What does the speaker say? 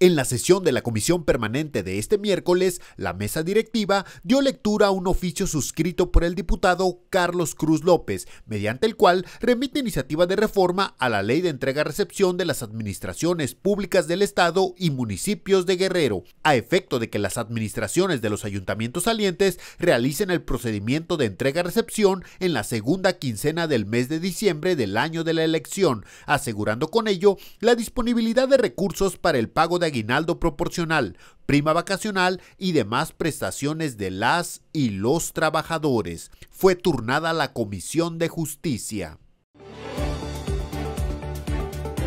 En la sesión de la comisión permanente de este miércoles, la mesa directiva dio lectura a un oficio suscrito por el diputado Carlos Cruz López, mediante el cual remite iniciativa de reforma a la ley de entrega-recepción de las administraciones públicas del Estado y municipios de Guerrero, a efecto de que las administraciones de los ayuntamientos salientes realicen el procedimiento de entrega-recepción en la segunda quincena del mes de diciembre del año de la elección, asegurando con ello la disponibilidad de recursos para el pago de aguinaldo proporcional, prima vacacional y demás prestaciones de las y los trabajadores. Fue turnada la Comisión de Justicia.